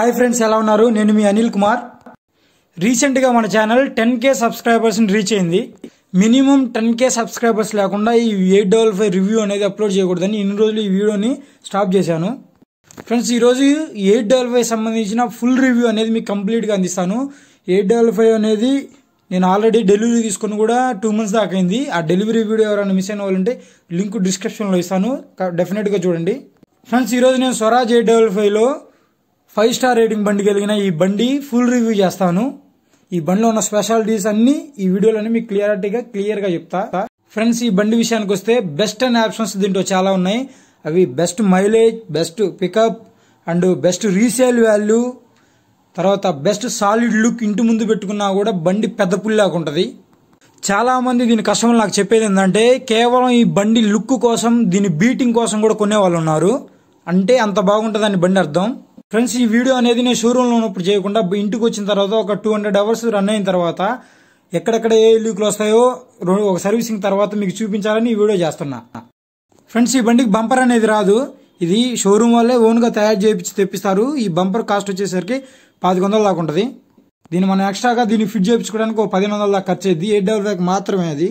hi friends ఎలా ఉన్నారు నేను మీ అనిల్ కుమార్ రీసెంట్గా మన ఛానల్ టెన్ కే సబ్స్క్రైబర్స్ని రీచ్ అయింది మినిమం టెన్ కే సబ్స్క్రైబర్స్ లేకుండా ఈ ఎయిట్ డబల్ ఫైవ్ రివ్యూ అనేది అప్లోడ్ చేయకూడదని ఇన్ని రోజులు ఈ వీడియోని స్టాప్ చేశాను ఫ్రెండ్స్ ఈరోజు ఎయిట్ డబల్ ఫైవ్ సంబంధించిన ఫుల్ రివ్యూ అనేది మీకు కంప్లీట్గా అందిస్తాను ఎయిట్ డబల్ ఫైవ్ అనేది నేను ఆల్రెడీ డెలివరీ తీసుకుని కూడా టూ మంత్స్ దాకా అయింది ఆ డెలివరీ వీడియో ఎవరైనా మిస్ అయిన వాళ్ళంటే లింక్ డిస్క్రిప్షన్లో ఇస్తాను డెఫినెట్గా చూడండి ఫ్రెండ్స్ ఈరోజు నేను స్వరాజ్ ఎయిట్ డబల్ ఫైవ్లో ఫైవ్ స్టార్ రేటింగ్ బండి కలిగిన ఈ బండి ఫుల్ రివ్యూ చేస్తాను ఈ బండిలో ఉన్న స్పెషాలిటీస్ అన్ని ఈ వీడియోలోనే మీకు క్లియారిటీగా క్లియర్గా చెప్తా ఫ్రెండ్స్ ఈ బండి విషయానికి వస్తే బెస్ట్ అండ్ ఆప్షన్స్ దీంట్లో చాలా ఉన్నాయి అవి best mileage best pickup and best resale value తర్వాత బెస్ట్ సాలిడ్ లుక్ ఇంటి ముందు పెట్టుకున్నా కూడా బండి పెద్ద పుల్లాగా ఉంటుంది మంది దీని కష్టం నాకు చెప్పేది ఏంటంటే కేవలం ఈ బండి లుక్ కోసం దీని బీటింగ్ కోసం కూడా కొనేవాళ్ళు ఉన్నారు అంటే అంత బాగుంటుందని బండి అర్థం ఫ్రెండ్స్ ఈ వీడియో అనేది నేను షోరూంలో ఉన్నప్పుడు చేయకుండా ఇంటికి వచ్చిన తర్వాత ఒక టూ హండ్రెడ్ అవర్స్ రన్ అయిన తర్వాత ఎక్కడెక్కడ ఏ లీకులు వస్తాయో ఒక సర్వీసింగ్ తర్వాత మీకు చూపించాలని ఈ వీడియో చేస్తున్నా ఫ్రెండ్స్ ఈ బండికి బంపర్ అనేది రాదు ఇది షోరూమ్ వాళ్ళే ఓన్గా తయారు చేయించి తెప్పిస్తారు ఈ బంపర్ కాస్ట్ వచ్చేసరికి పది వందల దాకా ఉంటుంది దీన్ని మనం ఎక్స్ట్రాగా దీన్ని ఫిట్ చేయించుకోవడానికి ఒక పదిహేను వందల దాకా ఖర్చు అయింది ఎయిట్ డబల్ ఫైవ్ మాత్రమే అది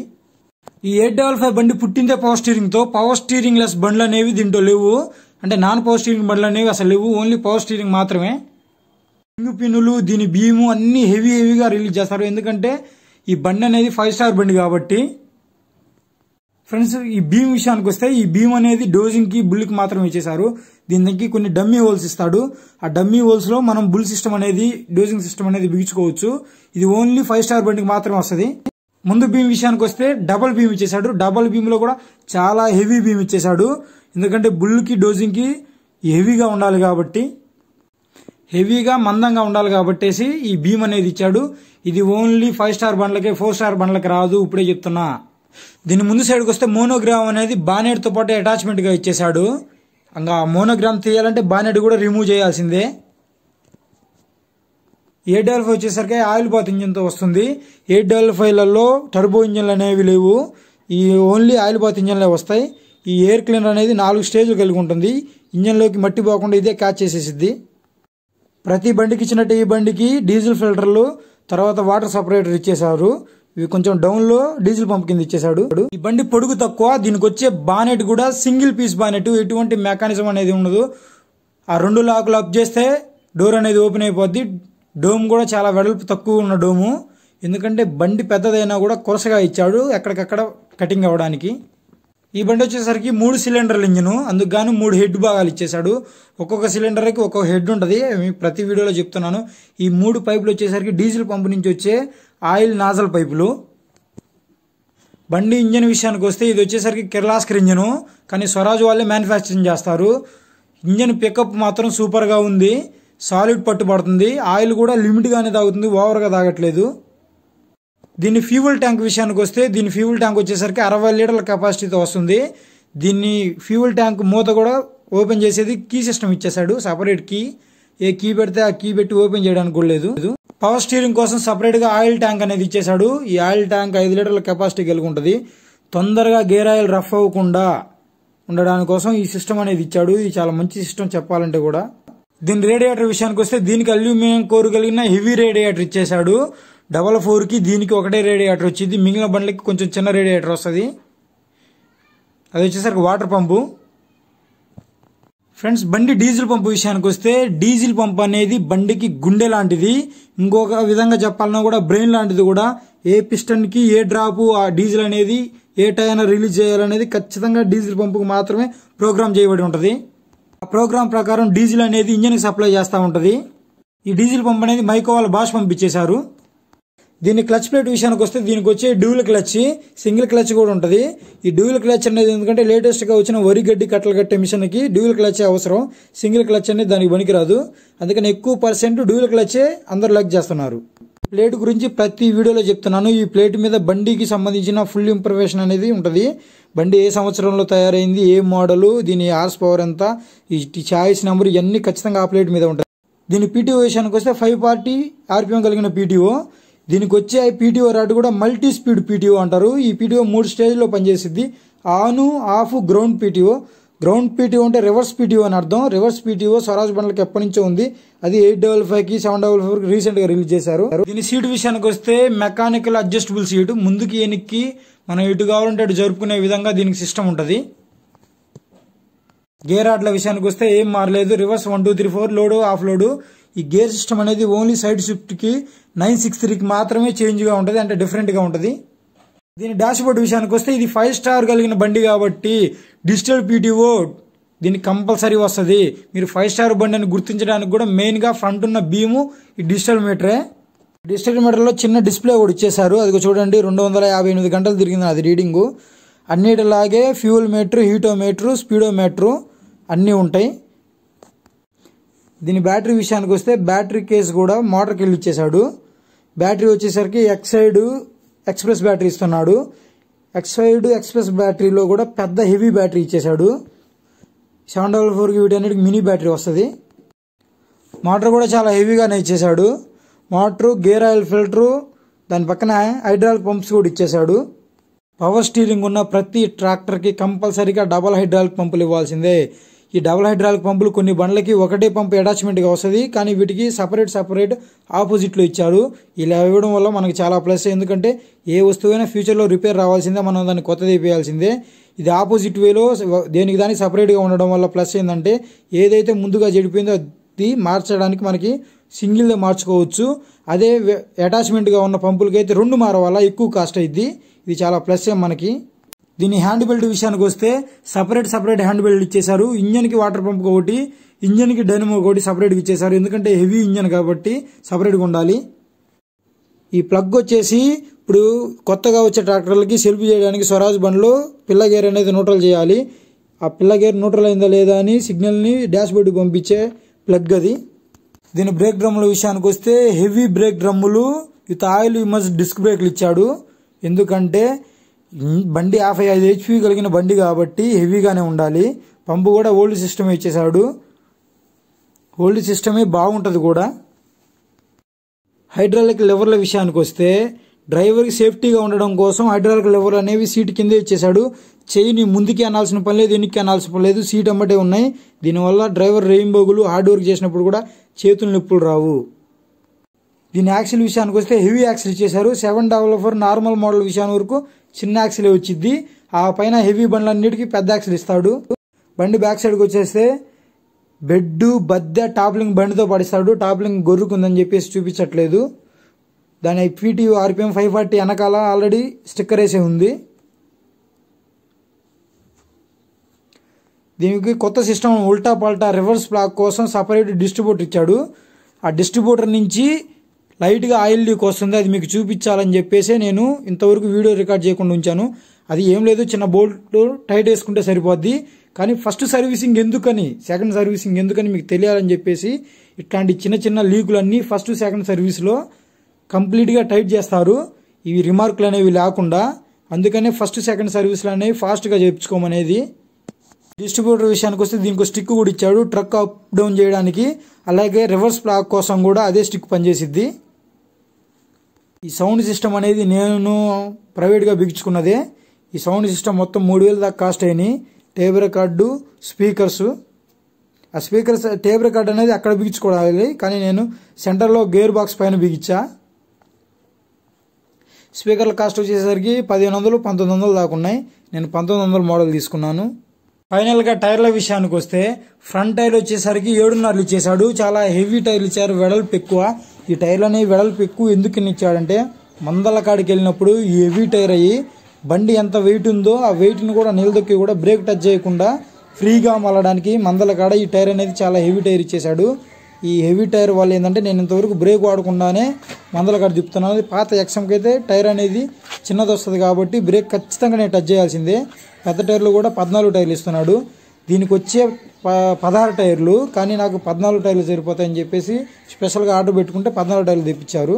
ఈ ఎయిట్ డబల్ ఫైవ్ బండి పుట్టిందే పవర్ స్టీరింగ్తో పవర్ స్టీరింగ్ లెస్ బండ్లు అనేవి దీంట్లో లేవు అంటే నాన్ పవర్ స్టీరింగ్ బండ్లు అనేవి అసలు లేవు ఓన్లీ పవర్ స్టీరింగ్ మాత్రమే రింగ్ పిన్నులు దీని బీము అన్ని హెవీ హెవీగా రిలీజ్ చేస్తారు ఎందుకంటే ఈ బండి అనేది ఫైవ్ స్టార్ బండి కాబట్టి ఫ్రెండ్స్ ఈ భీమ్ విషయానికి వస్తే ఈ భీమ్ అనేది డోజింగ్కి బుల్కి మాత్రమే ఇచ్చేసారు దీనికి కొన్ని డమ్మీ హోల్స్ ఇస్తాడు ఆ డమ్మీ హోల్స్లో మనం బుల్ సిస్టమ్ అనేది డోజింగ్ సిస్టమ్ అనేది బిగించుకోవచ్చు ఇది ఓన్లీ ఫైవ్ స్టార్ బండికి మాత్రమే వస్తుంది ముందు భీమ్ విషయానికి వస్తే డబల్ భీమ్ ఇచ్చేసాడు డబల్ లో కూడా చాలా హెవీ భీమ్ ఇచ్చేసాడు ఎందుకంటే బుల్కి డోజింగ్కి హెవీగా ఉండాలి కాబట్టి హెవీగా మందంగా ఉండాలి కాబట్టేసి ఈ భీమ్ అనేది ఇచ్చాడు ఇది ఓన్లీ ఫైవ్ స్టార్ బండ్లకే ఫోర్ స్టార్ బండ్లకి రాదు ఇప్పుడే చెప్తున్నా దీని ముందు సైడ్కి వస్తే మోనోగ్రామ్ అనేది బానేడ్తో పాటు అటాచ్మెంట్గా ఇచ్చేశాడు ఇంకా మోనోగ్రామ్ తీయాలంటే బానేడ్ కూడా రిమూవ్ చేయాల్సిందే ఎయిట్ డబల్ ఫైవ్ వచ్చేసరికి ఆయిల్ బాత్ ఇంజిన్తో వస్తుంది ఎయిట్ డబల్ ఫైవ్లలో టర్బో ఇంజిన్లు అనేవి లేవు ఈ ఓన్లీ ఆయిల్ బాత్ ఇంజిన్లే వస్తాయి ఈ ఎయిర్ క్లీనర్ అనేది నాలుగు స్టేజ్లు కలిగి ఉంటుంది ఇంజన్లోకి మట్టి పోకుండా ఇదే క్యాచ్ చేసేసిద్ది ప్రతి బండికి ఇచ్చినట్టు ఈ బండికి డీజిల్ ఫిల్టర్లు తర్వాత వాటర్ సపరేటర్ ఇచ్చేశారు ఇవి కొంచెం డౌన్ లో డీజిల్ పంప్ కింద ఇచ్చేసాడు ఈ బండి పొడుగు తక్కువ దీనికి వచ్చే బానెట్ కూడా సింగిల్ పీస్ బానెట్ ఎటువంటి మెకానిజం అనేది ఉండదు ఆ రెండు లాకులు అప్ చేస్తే డోర్ అనేది ఓపెన్ అయిపోద్ది డోమ్ కూడా చాలా వెడల్పు తక్కువ ఉన్న డోము ఎందుకంటే బండి పెద్దదైనా కూడా కొరసగా ఇచ్చాడు ఎక్కడికక్కడ కటింగ్ అవ్వడానికి ఈ బండి వచ్చేసరికి మూడు సిలిండర్ల ఇంజను అందుకు గాను మూడు హెడ్ భాగాలు ఇచ్చేశాడు ఒక్కొక్క సిలిండర్కి ఒక్కొక్క హెడ్ ఉంటుంది ప్రతి వీడియోలో చెప్తున్నాను ఈ మూడు పైపులు వచ్చేసరికి డీజిల్ పంపు నుంచి వచ్చే ఆయిల్ నాజల్ పైపులు బండి ఇంజన్ విషయానికి వస్తే ఇది వచ్చేసరికి కిర్లాస్కర్ ఇంజను కానీ స్వరాజ్ వాళ్ళే మ్యానుఫ్యాక్చరింగ్ చేస్తారు ఇంజన్ పికప్ మాత్రం సూపర్గా ఉంది సాలిడ్ పట్టుబడుతుంది ఆయిల్ కూడా లిమిట్గానే తాగుతుంది ఓవర్గా తాగట్లేదు దీని ఫ్యూవల్ ట్యాంక్ విషయానికి వస్తే దీని ఫ్యూవల్ ట్యాంక్ వచ్చేసరికి అరవై లీటర్ల కెపాసిటీతో వస్తుంది దీన్ని ఫ్యూవల్ ట్యాంక్ మూత కూడా ఓపెన్ చేసేది కీ సిస్టమ్ ఇచ్చేసాడు సపరేట్ కీ ఏ కీ పెడితే ఆ కీ పెట్టి ఓపెన్ చేయడానికి కూడా లేదు పవర్ స్టీరింగ్ కోసం సపరేట్గా ఆయిల్ ట్యాంక్ అనేది ఇచ్చేసాడు ఈ ఆయిల్ ట్యాంక్ ఐదు లీటర్ల కెపాసిటీ కలిగి ఉంటుంది తొందరగా గేర్ ఆయిల్ రఫ్ అవ్వకుండా ఉండడాని కోసం ఈ సిస్టమ్ అనేది ఇచ్చాడు ఇది చాలా మంచి సిస్టమ్ చెప్పాలంటే కూడా దీని రేడియేటర్ విషయానికి వస్తే దీనికి అల్యూమినియం కోరు కలిగిన హెవీ రేడియేటర్ ఇచ్చేసాడు డబల్ ఫోర్కి దీనికి ఒకటే రేడియేటర్ వచ్చింది మిగిలిన బండ్లకి కొంచెం చిన్న రేడియేటర్ వస్తుంది అది వచ్చేసరికి వాటర్ పంపు ఫ్రెండ్స్ బండి డీజిల్ పంప్ విషయానికి వస్తే డీజిల్ పంప్ అనేది బండికి గుండె లాంటిది ఇంకొక విధంగా చెప్పాలన్నా కూడా బ్రెయిన్ లాంటిది కూడా ఏ పిస్టన్కి ఏ డ్రాపు ఆ డీజిల్ అనేది ఏ టైర్ రిలీజ్ చేయాలనేది ఖచ్చితంగా డీజిల్ పంపుకు మాత్రమే ప్రోగ్రామ్ చేయబడి ఉంటుంది ఆ ప్రోగ్రామ్ ప్రకారం డీజిల్ అనేది ఇంజన్కి సప్లై చేస్తూ ఉంటుంది ఈ డీజిల్ పంప్ అనేది మైకోవాల బాష్ పంపించేశారు దీని క్లచ్ ప్లేట్ విషయానికి వస్తే దీనికి వచ్చి డ్యూల్ క్లచ్ సింగిల్ క్లచ్ కూడా ఉంటుంది ఈ డ్యూల్ క్లచ్ అనేది ఎందుకంటే లేటెస్ట్గా వచ్చిన వరి గడ్డి కట్టలు కట్టే మిషన్కి డ్యూల్ క్లచ్ అవసరం సింగిల్ క్లచ్ అనేది దానికి పనికిరాదు అందుకని ఎక్కువ పర్సెంట్ డ్యూల్ క్లచ్ అందరు లైక్ చేస్తున్నారు ప్లేట్ గురించి ప్రతి వీడియోలో చెప్తున్నాను ఈ ప్లేట్ మీద బండికి సంబంధించిన ఫుల్ ఇంప్రవేషన్ అనేది ఉంటుంది బండి ఏ సంవత్సరంలో తయారైంది ఏ మోడలు దీని ఆర్స్ పవర్ ఎంత ఈ ఛాయిస్ నెంబర్ ఇవన్నీ ఖచ్చితంగా ఆ ప్లేట్ మీద ఉంటుంది దీని పీటీఓ విషయానికి వస్తే ఫైవ్ ఫార్టీ ఆర్పిఎం కలిగిన పీటీఓ దీనికి వచ్చే పీటీఓ రాడ్ కూడా మల్టీ స్పీడ్ పీటీఓ అంటారు ఈ పీటీఓ మూడు స్టేజ్లో పనిచేసింది on off ground PTO ground PTO అంటే రివర్స్ పీటీఓ అని అర్థం రివర్స్ పీటీఓ స్వరాజ్ బండ్లకి ఎప్పటి నుంచో ఉంది అది ఎయిట్ డబల్ ఫైవ్ కి సెవెన్ డబల్ ఫోర్ రీసెంట్ గా రిలీజ్ చేశారు దీని సీట్ విషయానికి వస్తే మెకానికల్ అడ్జస్టబుల్ సీటు ముందుకి ఎనిక్కి మనం ఇటు కావాలంటే అటు జరుపుకునే విధంగా దీనికి సిస్టమ్ ఉంటుంది గేర్ ఆటల విషయానికి వస్తే ఏం మారలేదు reverse one two three four load off load ఈ గేర్ సిస్టమ్ అనేది ఓన్లీ సైడ్ షిఫ్ట్కి నైన్ సిక్స్ త్రీకి మాత్రమే చేంజ్గా ఉంటుంది అంటే డిఫరెంట్గా ఉంటుంది దీని డాష్బోర్డ్ విషయానికి వస్తే ఇది ఫైవ్ స్టార్ కలిగిన బండి కాబట్టి డిజిటల్ పీటీఓ దీనికి కంపల్సరీ వస్తుంది మీరు ఫైవ్ స్టార్ బండి అని గుర్తించడానికి కూడా మెయిన్గా ఫ్రంట్ ఉన్న బీము ఈ డిజిటల్ మీటరే డిజిటల్ మీటర్లో చిన్న డిస్ప్లే కూడా ఇచ్చేశారు అది చూడండి రెండు వందల యాభై ఎనిమిది గంటలు తిరిగింది అది రీడింగు అన్నిటిలాగే ఫ్యూల్ మీటరు స్పీడో మీటరు అన్నీ ఉంటాయి దీని బ్యాటరీ విషయానికి వస్తే బ్యాటరీ కేసు కూడా మోటార్కి వెళ్ళి ఇచ్చేశాడు బ్యాటరీ వచ్చేసరికి ఎక్సైడ్ ఎక్స్ప్రెస్ బ్యాటరీ ఇస్తున్నాడు ఎక్సైడ్ ఎక్స్ప్రెస్ బ్యాటరీలో కూడా పెద్ద హెవీ బ్యాటరీ ఇచ్చేశాడు సెవెన్ డబల్ ఫోర్కి వీటన్నిటికి మినీ బ్యాటరీ వస్తుంది మోటార్ కూడా చాలా హెవీగానే ఇచ్చేశాడు మోటరు గేర్ ఆయిల్ ఫిల్టరు దాని పక్కన హైడ్రాలిక్ పంప్స్ కూడా ఇచ్చేశాడు పవర్ స్టీరింగ్ ఉన్న ప్రతి ట్రాక్టర్కి కంపల్సరీగా డబల్ హైడ్రాలిక్ పంపులు ఇవ్వాల్సిందే ఈ డబుల్ హైడ్రాలిక్ పంపులు కొన్ని బండ్లకి ఒకటే పంపు అటాచ్మెంట్గా వస్తుంది కానీ వీటికి సపరేట్ సపరేట్ ఆపోజిట్లో ఇచ్చారు ఇలా ఇవ్వడం వల్ల మనకు చాలా ప్లస్ ఎందుకంటే ఏ వస్తువైనా ఫ్యూచర్లో రిపేర్ రావాల్సిందే మనం దాన్ని కొత్తది ఇవ్వాల్సిందే ఇది ఆపోజిట్ వేలో దేనికి దానికి సపరేట్గా ఉండడం వల్ల ప్లస్ ఏంటంటే ఏదైతే ముందుగా చెడిపోయిందో అది మార్చడానికి మనకి సింగిల్గా మార్చుకోవచ్చు అదే అటాచ్మెంట్గా ఉన్న పంపులకైతే రెండు మారవల్ల ఎక్కువ కాస్ట్ అయింది ఇది చాలా ప్లస్ మనకి దీని హ్యాండ్ బెల్ట్ విషయానికి వస్తే సపరేట్ సపరేట్ హ్యాండ్ బెల్ట్ ఇచ్చేశారు ఇంజన్కి వాటర్ పంప్ ఒకటి ఇంజన్కి డైనమ్ ఒకటి సపరేట్గా ఇచ్చేశారు ఎందుకంటే హెవీ ఇంజన్ కాబట్టి సపరేట్గా ఉండాలి ఈ ప్లగ్ వచ్చేసి ఇప్పుడు కొత్తగా వచ్చే ట్రాక్టర్లకి సెల్ఫ్ చేయడానికి స్వరాజ్ బండ్లు పిల్ల గేర్ అనేది న్యూట్రల్ చేయాలి ఆ పిల్ల గేర్ న్యూట్రల్ అయిందా లేదా అని సిగ్నల్ని డాష్ బోర్డ్కి పంపించే ప్లగ్ అది దీని బ్రేక్ డ్రమ్ముల విషయానికి వస్తే హెవీ బ్రేక్ డ్రమ్ములు విత్ ఆయిల్ మస్ట్ డిస్క్ బ్రేక్లు ఇచ్చాడు ఎందుకంటే బండి యాభై ఐదు హెచ్పి కలిగిన బండి కాబట్టి హెవీగానే ఉండాలి పంపు కూడా ఓల్డ్ సిస్టమే ఇచ్చేసాడు ఓల్డ్ సిస్టమే బాగుంటుంది కూడా హైడ్రాలిక్ లెవర్ల విషయానికి వస్తే డ్రైవర్కి సేఫ్టీగా ఉండడం కోసం హైడ్రాలిక్ లెవర్ అనేవి సీట్ కింద ఇచ్చేశాడు చెయ్యిని ముందుకి అనాల్సిన పని లేదు వెనక్కి అనాల్సిన పని లేదు సీట్ అమ్మటే ఉన్నాయి దీనివల్ల డ్రైవర్ రెయిన్బోగులు హార్డ్ వర్క్ చేసినప్పుడు కూడా చేతులు నొప్పులు రావు దీని యాక్సిల్ విషయానికి వస్తే హెవీ యాక్సిల్ ఇచ్చేశారు సెవెన్ ఫోర్ నార్మల్ మోడల్ విషయాన్ని వరకు చిన్న యాక్సిల్ వచ్చిద్ది ఆ పైన హెవీ బండ్లు అన్నిటికీ పెద్ద యాక్సిల్ ఇస్తాడు బండి బ్యాక్ సైడ్కి వచ్చేస్తే బెడ్ బద్దె టాప్లింగ్ బండితో పడిస్తాడు టాప్లింగ్ గొర్రుకుందని చెప్పేసి చూపించట్లేదు దాని ఎక్విటీ ఆర్పిఎం ఫైవ్ ఫార్టీ వెనకాల ఆల్రెడీ స్టిక్కర్ వేసే ఉంది దీనికి కొత్త సిస్టమ్ ఉల్టా పల్టా రివర్స్ బ్లాక్ కోసం సపరేట్ డిస్ట్రిబ్యూటర్ ఇచ్చాడు ఆ డిస్ట్రిబ్యూటర్ నుంచి లైట్గా ఆయిల్ లీక్ వస్తుంది అది మీకు చూపించాలని చెప్పేసి నేను ఇంతవరకు వీడియో రికార్డ్ చేయకుండా ఉంచాను అది ఏం లేదు చిన్న బోల్ట్ టైట్ వేసుకుంటే సరిపోద్ది కానీ ఫస్ట్ సర్వీసింగ్ ఎందుకని సెకండ్ సర్వీసింగ్ ఎందుకని మీకు తెలియాలని చెప్పేసి ఇట్లాంటి చిన్న చిన్న లీకులన్నీ ఫస్ట్ సెకండ్ సర్వీస్లో కంప్లీట్గా టైట్ చేస్తారు ఇవి రిమార్కులు అనేవి లేకుండా అందుకనే ఫస్ట్ సెకండ్ సర్వీస్లు అనేవి ఫాస్ట్గా చేయించుకోమనేది డిస్ట్రిబ్యూటర్ విషయానికి వస్తే దీనికి స్టిక్ కూడా ఇచ్చాడు ట్రక్ అప్ డౌన్ చేయడానికి అలాగే రివర్స్ ప్లాక్ కోసం కూడా అదే స్టిక్ పనిచేసిద్ది ఈ సౌండ్ సిస్టమ్ అనేది నేను ప్రైవేట్గా బిగించుకున్నదే ఈ సౌండ్ సిస్టమ్ మొత్తం మూడు వేల దాకా కాస్ట్ అయినాయి టేబ్ రికార్డు స్పీకర్స్ ఆ స్పీకర్స్ టేబ్ రికార్డు అనేది అక్కడ బిగించుకోవాలి కానీ నేను సెంటర్లో గేర్ బాక్స్ పైన బిగించా స్పీకర్ల కాస్ట్ వచ్చేసరికి పదిహేను వందలు పంతొమ్మిది వందలు దాకా ఉన్నాయి నేను పంతొమ్మిది వందల మోడల్ తీసుకున్నాను ఫైనల్గా టైర్ల విషయానికి వస్తే ఫ్రంట్ టైర్ వచ్చేసరికి ఏడున్నరలు ఇచ్చేసాడు చాలా హెవీ టైర్లు ఇచ్చారు వెడల్పు ఎక్కువ ఈ టైర్లు అనేవి వెడల్పు ఎక్కువ ఎందుకు ఇచ్చాడంటే మందల కాడికి వెళ్ళినప్పుడు హెవీ టైర్ అయ్యి బండి ఎంత వెయిట్ ఉందో ఆ వెయిట్ని కూడా నిలదొక్కి కూడా బ్రేక్ టచ్ చేయకుండా ఫ్రీగా మళ్ళడానికి మందల కాడ ఈ టైర్ అనేది చాలా హెవీ టైర్ ఇచ్చేశాడు ఈ హెవీ టైర్ వల్ల ఏంటంటే నేను ఇంతవరకు బ్రేక్ వాడకుండానే మందల కాడ తిప్పుతున్నాను పాత ఎక్సమ్కి అయితే టైర్ అనేది చిన్నది వస్తుంది కాబట్టి బ్రేక్ ఖచ్చితంగా నేను టచ్ చేయాల్సిందే పెద్ద టైర్లు కూడా పద్నాలుగు టైర్లు ఇస్తున్నాడు దీనికి వచ్చే ప పదహారు టైర్లు కానీ నాకు పద్నాలుగు టైర్లు సరిపోతాయని చెప్పేసి స్పెషల్గా ఆర్డర్ పెట్టుకుంటే పద్నాలుగు టైర్లు తెప్పించారు